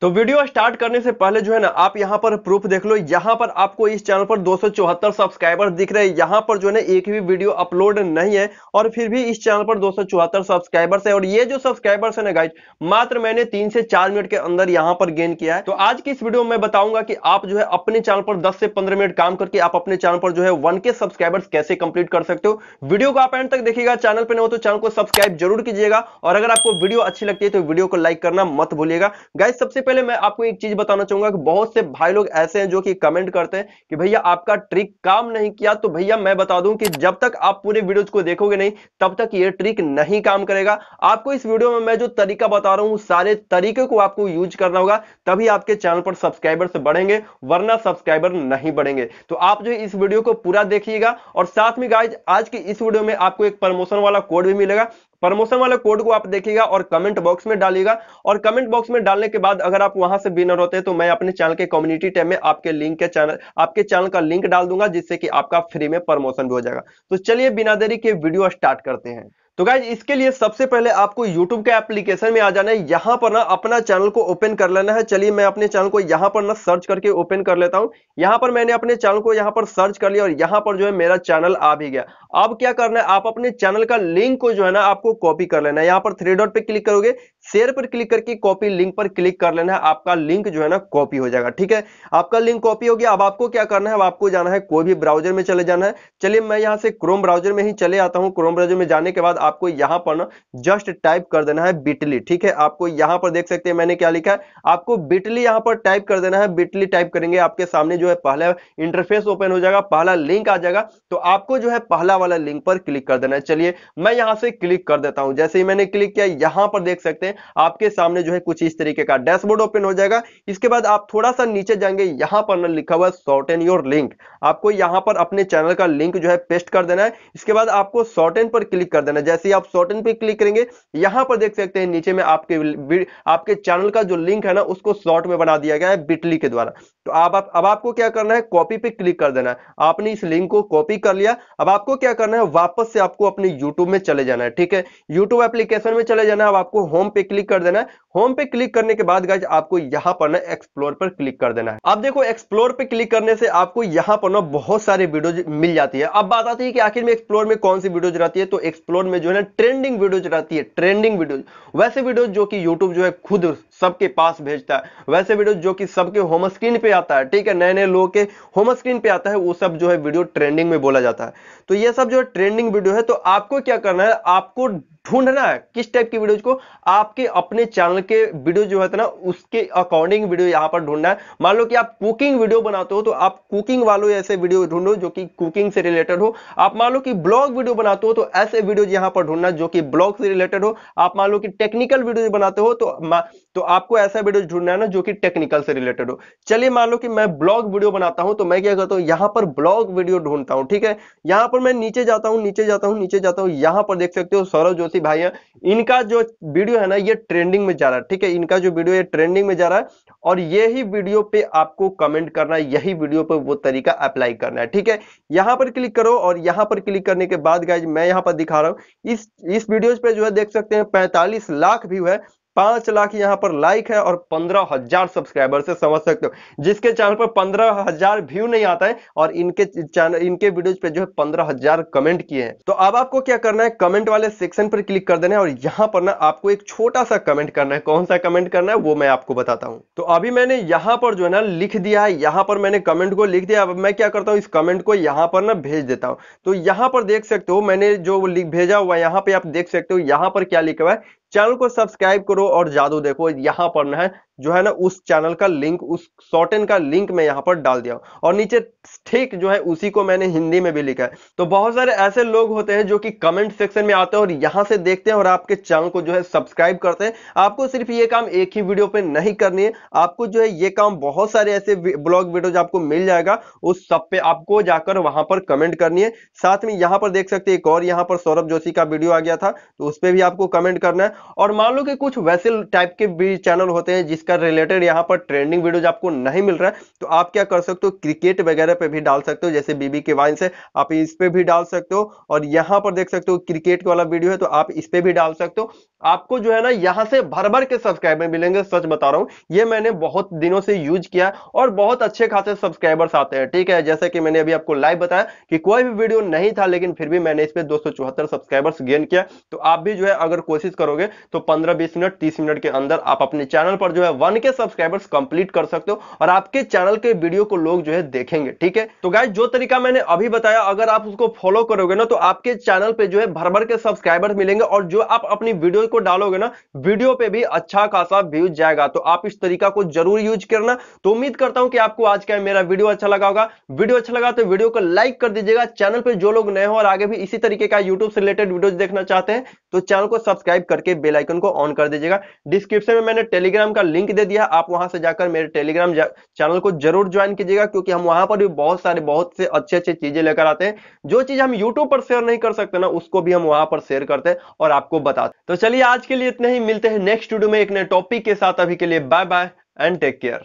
तो video start करने से पहले जो है ना आप यहाँ पर प्रूफ देख लो यहाँ पर आपको इस चैनल पर दो सब्सक्राइबर दिख रहे हैं यहाँ पर जो है ना एक भी वीडियो अपलोड नहीं है और फिर भी इस चैनल पर दो सब्सक्राइबर्स है और ये जो सब्सक्राइबर्स है ना गाइज मात्र मैंने तीन से चार मिनट के अंदर यहाँ पर गेन किया है तो आज की इस वीडियो में बताऊंगा कि आप जो है अपने चैनल पर दस से पंद्रह मिनट काम करके आप अपने चैनल पर जो है वन के सब्सक्राइबर्स कैसे कंप्लीट कर सकते हो वीडियो को आप एंड तक देखिएगा चैनल पर नहीं हो तो चैनल को सब्सक्राइब जरूर कीजिएगा और अगर आपको वीडियो अच्छी लगती है तो वीडियो को लाइक करना मत भूलिएगा गाइज सबसे पहले मैं आपको एक चीज बताना चाहूंगा कि बहुत से भाई लोग ऐसे हैं जो कि कमेंट करते हैं कि भैया आपका ट्रिक काम नहीं किया तो भैया मैं बता दूं कि जब तक आप पूरे वीडियोज को देखोगे नहीं तब तक ये ट्रिक नहीं काम करेगा आपको इस वीडियो में मैं जो तरीका बता रहा हूं सारे तरीके को आपको यूज करना होगा तभी आपके चैनल पर सब्सक्राइबर्स बढ़ेंगे वरना सब्सक्राइबर नहीं बढ़ेंगे तो आप जो इस वीडियो को पूरा देखिएगा और साथ में गाइज आज की इस वीडियो में आपको एक प्रमोशन वाला कोड भी मिलेगा प्रमोशन वाले कोड को आप देखिएगा और कमेंट बॉक्स में डालिएगा और कमेंट बॉक्स में डालने के बाद अगर आप वहां से विनर होते हैं तो मैं अपने चैनल के कम्युनिटी टैब में आपके लिंक के चैनल आपके चैनल का लिंक डाल दूंगा जिससे कि आपका फ्री में प्रमोशन भी हो जाएगा तो चलिए बिना देरी के वीडियो स्टार्ट करते हैं तो गाइज इसके लिए सबसे पहले आपको YouTube के एप्लीकेशन में आ जाना है यहां पर ना अपना चैनल को ओपन कर लेना है चलिए मैं अपने चैनल को यहां पर ना सर्च करके ओपन कर लेता हूं यहां पर मैंने अपने चैनल को यहाँ पर सर्च कर लिया और यहाँ पर जो है मेरा चैनल आ भी गया अब क्या करना है आप अपने चैनल का लिंक को जो है ना आपको कॉपी कर लेना है यहाँ पर थ्री डॉट पर क्लिक करोगे शेयर पर क्लिक करके कॉपी लिंक पर क्लिक कर लेना है आपका लिंक जो है ना कॉपी हो जाएगा ठीक है आपका लिंक कॉपी हो गया अब आपको क्या करना है अब आपको जाना है कोई भी ब्राउजर में चले जाना है चलिए मैं यहाँ से क्रोम ब्राउजर में ही चले आता हूँ क्रोम ब्राउजर में जाने के बाद आपको यहां पर ना जस्ट टाइप कर देना है बिटली ठीक है आपको यहां पर देख सकते हैं मैंने क्या लिखा है आपको बिटली यहां पर टाइप कर देना है बिटली टाइप करेंगे आपके सामने जो है पहला इंटरफेस ओपन हो जाएगा पहला लिंक आ जाएगा तो आपको जो है पहला वाला लिंक पर क्लिक कर देना है चलिए मैं यहां से क्लिक कर देता हूं जैसे ही मैंने क्लिक किया यहां पर देख सकते हैं आपके सामने जो है कुछ इस तरीके का डैशबोर्ड ओपन हो जाएगा इसके बाद आप थोड़ा सा नीचे जाएंगे यहां पर ना लिखा हुआ शॉर्ट एन योर लिंक आपको यहां पर अपने चैनल का लिंक जो है पेस्ट कर देना है इसके बाद आपको शॉर्ट एन पर क्लिक कर देना है जैसे ही आप शॉर्टन पे क्लिक करेंगे यहां पर देख सकते हैं नीचे में आपके आपके चैनल का जो लिंक है ना उसको शॉर्ट में बना दिया गया है बिटली के द्वारा तो अब आप अब आपको क्या करना है कॉपी पे क्लिक कर देना है आपने इस लिंक को कॉपी कर लिया अब आपको क्या करना है वापस से आपको अपने यूट्यूब में चले जाना है ठीक है यूट्यूब एप्लीकेशन में चले जाना है अब आपको होम पे क्लिक कर देना है होम पे क्लिक करने के बाद गाइज आपको यहां पर ना एक्सप्लोर पर क्लिक कर देना है अब देखो एक्सप्लोर पे क्लिक करने से आपको यहां पर ना बहुत सारी वीडियोज मिल जाती है अब बात आती है कि आखिर में एक्सप्लोर में कौन सी वीडियोज रहती है तो एक्सप्लोर में जो है ना ट्रेंडिंग वीडियोज रहती है ट्रेंडिंग वीडियोज वैसे वीडियोज जो कि यूट्यूब जो है खुद सबके पास भेजता है वैसे वीडियोज जो कि सबके होम स्क्रीन पे आता है ठीक है नए नए लोगों के होम स्क्रीन पे आता है वो सब जो है वीडियो ट्रेंडिंग में बोला जाता है तो ये सब जो है ट्रेंडिंग वीडियो है तो आपको क्या करना है आपको ढूंढना है किस टाइप की वीडियोज को आपके अपने चैनल के वीडियो जो है ना उसके अकॉर्डिंग वीडियो यहाँ पर ढूंढना है मान लो कि आप कुकिंग वीडियो बनाते हो तो आप कुकिंग वालों ऐसे वीडियो ढूंढो जो कि कुकिंग से रिलेटेड हो आप मान लो कि ब्लॉग वीडियो बनाते हो तो ऐसे वीडियो यहाँ पर ढूंढना जो कि ब्लॉग से रिलेटेड हो आप मान लो कि टेक्निकल वीडियो बनाते हो तो तो आपको ऐसा वीडियो ढूंढना है ना जो कि टेक्निकल से रिलेटेड हो चलिए मान मान लो कि मैं ब्लॉग वीडियो बनाता हूं तो मैं क्या करता हूं यहां पर ब्लॉग वीडियो ढूंढता हूं ठीक है यहां पर मैं नीचे जाता हूं नीचे जाता हूं नीचे जाता हूं यहां पर देख सकते हो सौरव जोशी भाई है इनका जो वीडियो है ना ये ट्रेंडिंग में जा रहा है ठीक है इनका जो वीडियो है ट्रेंडिंग में जा रहा है और यही वीडियो पे आपको कमेंट करना है यही वीडियो पे वो तरीका अप्लाई करना है ठीक है यहां पर क्लिक करो और यहां पर क्लिक करने के बाद गाइज मैं यहां पर दिखा रहा हूं इस इस वीडियो पे जो है देख सकते हैं पैंतालीस लाख व्यू है पांच लाख यहाँ पर लाइक है और पंद्रह हजार सब्सक्राइबर से समझ सकते हो जिसके चैनल पर पंद्रह हजार व्यू नहीं आता है और इनके चैनल इनके वीडियोज पे जो है पंद्रह हजार कमेंट किए हैं तो अब आपको क्या करना है कमेंट वाले सेक्शन पर क्लिक कर देना है और यहाँ पर ना आपको एक छोटा सा कमेंट करना है कौन सा कमेंट करना है वो मैं आपको बताता हूँ तो अभी मैंने यहाँ पर जो है ना लिख दिया है यहाँ पर मैंने कमेंट को लिख दिया अब मैं क्या करता हूँ इस कमेंट को यहाँ पर ना भेज देता हूं तो यहाँ पर देख सकते हो मैंने जो भेजा हुआ यहां यहाँ पे आप देख सकते हो यहाँ पर क्या लिखा हुआ है चैनल को सब्सक्राइब करो और जादू देखो यहाँ पर है जो है ना उस चैनल का लिंक उस शॉर्टन का लिंक मैं यहाँ पर डाल दिया और नीचे ठीक जो है उसी को मैंने हिंदी में भी लिखा है तो बहुत सारे ऐसे लोग होते हैं जो कि कमेंट सेक्शन में आते हैं और यहाँ से देखते हैं और आपके चैनल को जो है सब्सक्राइब करते हैं आपको सिर्फ ये काम एक ही वीडियो पे नहीं करनी है आपको जो है ये काम बहुत सारे ऐसे ब्लॉग जो आपको मिल जाएगा उस सब पे आपको जाकर वहां पर कमेंट करनी है साथ में यहाँ पर देख सकते एक और यहाँ पर सौरभ जोशी का वीडियो आ गया था तो उस पर भी आपको कमेंट करना है और मान लो कि कुछ वैसे टाइप के भी चैनल होते हैं जिस इसका रिलेटेड यहाँ पर ट्रेंडिंग वीडियोज आपको नहीं मिल रहा है तो आप क्या कर सकते हो क्रिकेट वगैरह पे भी डाल सकते हो जैसे बीबी के वाइन से आप इस पे भी डाल सकते हो और यहाँ पर देख सकते हो क्रिकेट वाला वीडियो है तो आप इस पे भी डाल सकते हो आपको जो है ना यहाँ से भर भर के सब्सक्राइबर मिलेंगे सच बता रहा हूँ ये मैंने बहुत दिनों से यूज किया और बहुत अच्छे खासे सब्सक्राइबर्स आते हैं ठीक है जैसे कि मैंने अभी आपको लाइव बताया कि कोई भी वीडियो नहीं था लेकिन फिर भी मैंने इस पर दो सब्सक्राइबर्स गेन किया तो आप भी जो है अगर कोशिश करोगे तो पंद्रह बीस मिनट तीस मिनट के अंदर आप अपने चैनल पर जो है वन के सब्सक्राइबर्स कंप्लीट कर सकते हो और आपके चैनल के वीडियो को लोग जो है देखेंगे ठीक है तो गाय जो तरीका मैंने अभी बताया अगर आप उसको फॉलो करोगे ना तो आपके चैनल पे जो है भर भर के सब्सक्राइबर मिलेंगे और जो आप अपनी वीडियो को डालोगे ना वीडियो पे भी अच्छा खासा व्यूज जाएगा तो आप इस तरीका को जरूर यूज करना तो उम्मीद करता हूं कि आपको आज का मेरा वीडियो अच्छा लगा होगा वीडियो अच्छा लगा तो वीडियो को लाइक कर दीजिएगा चैनल पर जो लोग नए हो और आगे भी इसी तरीके का यूट्यूब से रिलेटेड वीडियो देखना चाहते हैं तो चैनल को सब्सक्राइब करके बेल आइकन को ऑन कर दीजिएगा डिस्क्रिप्शन में मैंने टेलीग्राम का लिंक दे दिया आप वहां से जाकर मेरे टेलीग्राम जा, चैनल को जरूर ज्वाइन कीजिएगा क्योंकि हम वहां पर भी बहुत सारे बहुत से अच्छे अच्छे चीजें लेकर आते हैं जो चीज हम यूट्यूब पर शेयर नहीं कर सकते ना उसको भी हम वहां पर शेयर करते हैं और आपको बताते तो चलिए आज के लिए इतने ही मिलते हैं नेक्स्ट वीडियो में एक नए टॉपिक के साथ अभी के लिए bye bye and take care